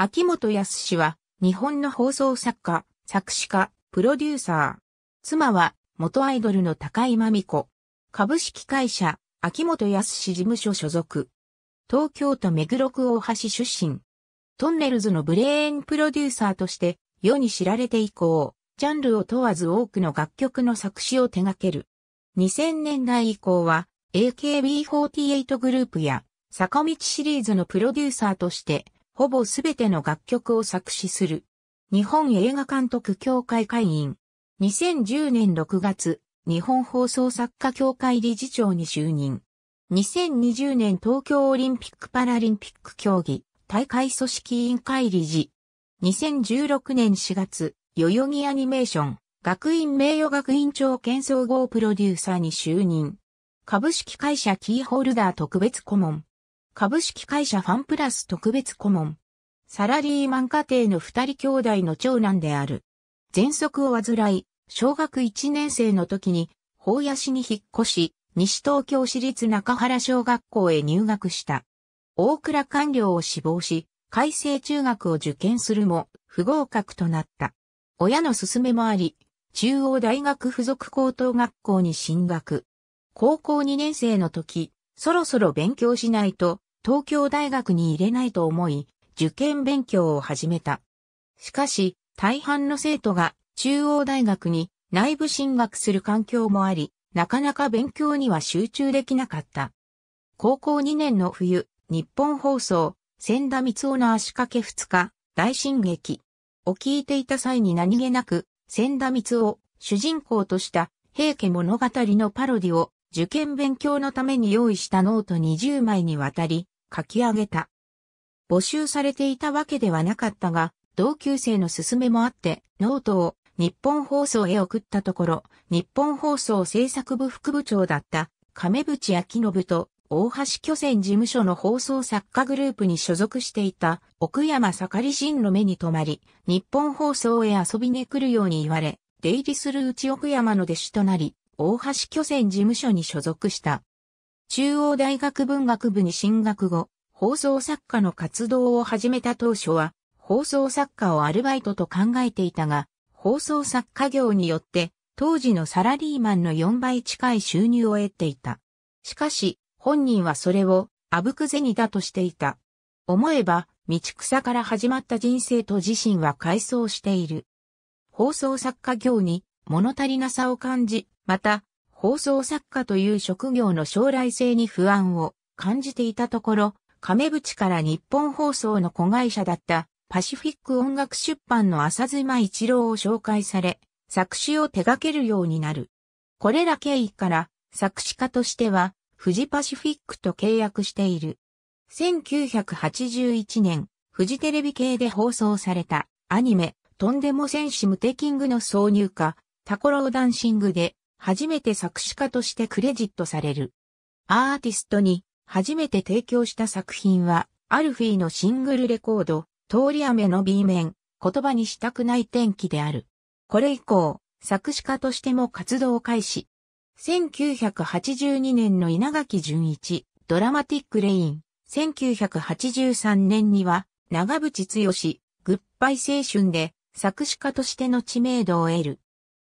秋元康は、日本の放送作家、作詞家、プロデューサー。妻は、元アイドルの高井真美子。株式会社、秋元康事務所所属。東京都目黒区大橋出身。トンネルズのブレーンプロデューサーとして、世に知られて以降、ジャンルを問わず多くの楽曲の作詞を手掛ける。2000年代以降は、AKB48 グループや、坂道シリーズのプロデューサーとして、ほぼすべての楽曲を作詞する。日本映画監督協会会員。2010年6月、日本放送作家協会理事長に就任。2020年東京オリンピック・パラリンピック競技大会組織委員会理事。2016年4月、代々木アニメーション学院名誉学院長兼総合プロデューサーに就任。株式会社キーホルダー特別顧問。株式会社ファンプラス特別顧問。サラリーマン家庭の二人兄弟の長男である。喘息を患い、小学一年生の時に、法屋市に引っ越し、西東京市立中原小学校へ入学した。大倉官僚を志望し、改正中学を受験するも、不合格となった。親の勧めもあり、中央大学附属高等学校に進学。高校2年生の時、そろそろ勉強しないと、東京大学に入れないと思い、受験勉強を始めた。しかし、大半の生徒が中央大学に内部進学する環境もあり、なかなか勉強には集中できなかった。高校2年の冬、日本放送、千田光雄の足掛け2日、大進撃を聞いていた際に何気なく、千田光夫、主人公とした平家物語のパロディを受験勉強のために用意したノート20枚にわたり書き上げた。募集されていたわけではなかったが、同級生の勧めもあって、ノートを日本放送へ送ったところ、日本放送制作部副部長だった亀渕明信と大橋巨泉事務所の放送作家グループに所属していた奥山盛り真の目に留まり、日本放送へ遊びに来るように言われ、出入りするうち奥山の弟子となり、大橋巨船事務所に所属した。中央大学文学部に進学後、放送作家の活動を始めた当初は、放送作家をアルバイトと考えていたが、放送作家業によって、当時のサラリーマンの4倍近い収入を得ていた。しかし、本人はそれを、あぶく銭だとしていた。思えば、道草から始まった人生と自身は回想している。放送作家業に物足りなさを感じ、また、放送作家という職業の将来性に不安を感じていたところ、亀淵から日本放送の子会社だったパシフィック音楽出版の浅妻一郎を紹介され、作詞を手掛けるようになる。これら経緯から作詞家としては富士パシフィックと契約している。1981年、フジテレビ系で放送されたアニメ、とんでも戦士ムテキングの挿入歌、タコローダンシングで初めて作詞家としてクレジットされる。アーティストに初めて提供した作品は、アルフィーのシングルレコード、通り雨の B 面、言葉にしたくない天気である。これ以降、作詞家としても活動を開始。1982年の稲垣淳一、ドラマティックレイン。1983年には、長渕剛、グッバイ青春で作詞家としての知名度を得る。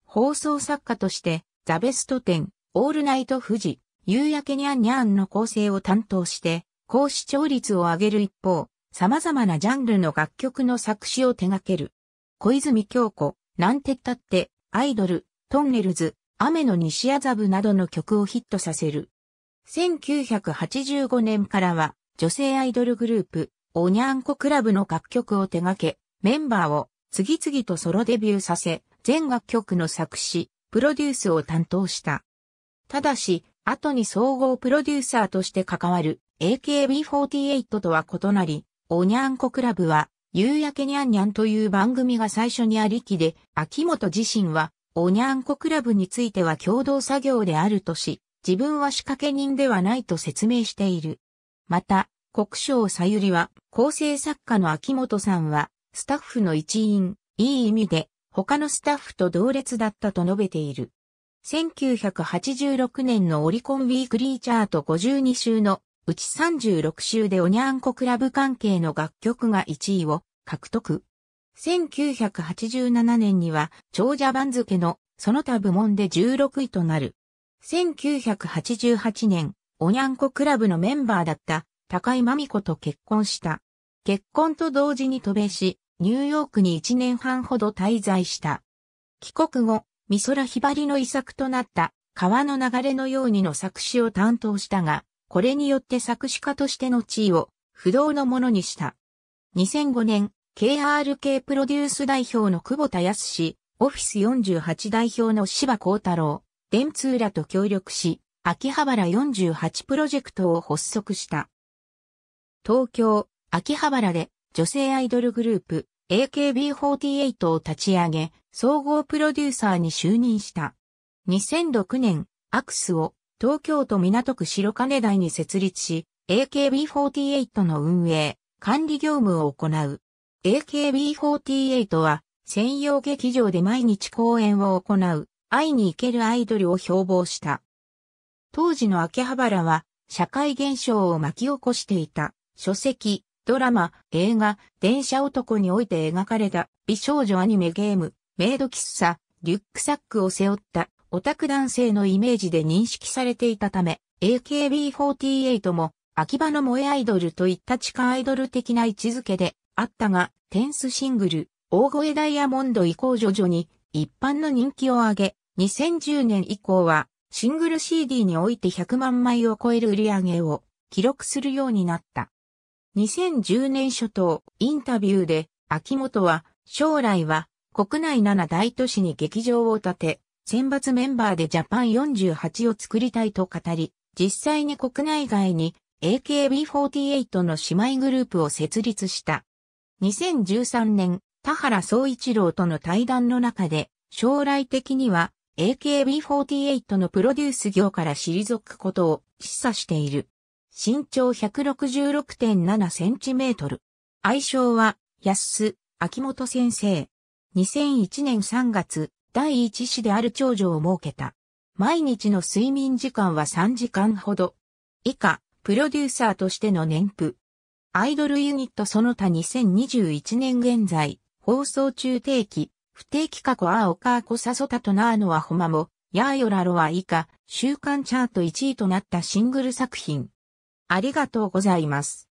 放送作家としてザベスト展、オールナイト富士、夕焼けにゃんにゃんの構成を担当して、高視聴率を上げる一方、様々なジャンルの楽曲の作詞を手掛ける。小泉京子、なんてったって、アイドル、トンネルズ、雨の西麻布などの曲をヒットさせる。1985年からは、女性アイドルグループ、おにゃんこクラブの楽曲を手掛け、メンバーを次々とソロデビューさせ、全楽曲の作詞、プロデュースを担当した。ただし、後に総合プロデューサーとして関わる AKB48 とは異なり、おにゃんこクラブは、夕焼けにゃんにゃんという番組が最初にありきで、秋元自身は、おにゃんこクラブについては共同作業であるとし、自分は仕掛け人ではないと説明している。また、国章さゆりは、構成作家の秋元さんは、スタッフの一員、いい意味で、他のスタッフと同列だったと述べている。1986年のオリコンウィークリーチャート52週のうち36週でおにゃんこクラブ関係の楽曲が1位を獲得。1987年には長者番付のその他部門で16位となる。1988年、おにゃんこクラブのメンバーだった高井真美子と結婚した。結婚と同時に渡米し、ニューヨークに1年半ほど滞在した。帰国後、美空ひばりの遺作となった川の流れのようにの作詞を担当したが、これによって作詞家としての地位を不動のものにした。2005年、KRK プロデュース代表の久保田康氏、オフィス48代表の柴光太郎、電通らと協力し、秋葉原48プロジェクトを発足した。東京、秋葉原で女性アイドルグループ AKB48 を立ち上げ、総合プロデューサーに就任した。2006年、アクスを東京都港区白金台に設立し、AKB48 の運営、管理業務を行う。AKB48 は専用劇場で毎日公演を行う、会いに行けるアイドルを標榜した。当時の秋葉原は社会現象を巻き起こしていた書籍、ドラマ、映画、電車男において描かれた美少女アニメゲーム、メイド喫茶、リュックサックを背負ったオタク男性のイメージで認識されていたため、AKB48 も秋葉の萌えアイドルといった地下アイドル的な位置づけであったが、テンスシングル、大声ダイヤモンド以降徐々に一般の人気を上げ、2010年以降はシングル CD において100万枚を超える売り上げを記録するようになった。2010年初頭、インタビューで、秋元は、将来は、国内7大都市に劇場を建て、選抜メンバーでジャパン48を作りたいと語り、実際に国内外に AKB48 の姉妹グループを設立した。2013年、田原総一郎との対談の中で、将来的には AKB48 のプロデュース業から退くことを示唆している。身長166.7センチメートル。愛称は、安須、秋元先生。2001年3月、第一子である長女を設けた。毎日の睡眠時間は3時間ほど。以下、プロデューサーとしての年譜。アイドルユニットその他2021年現在、放送中定期、不定期過去アオカーコサソタとナーノはホマも、ヤーヨラロは以下、週間チャート1位となったシングル作品。ありがとうございます。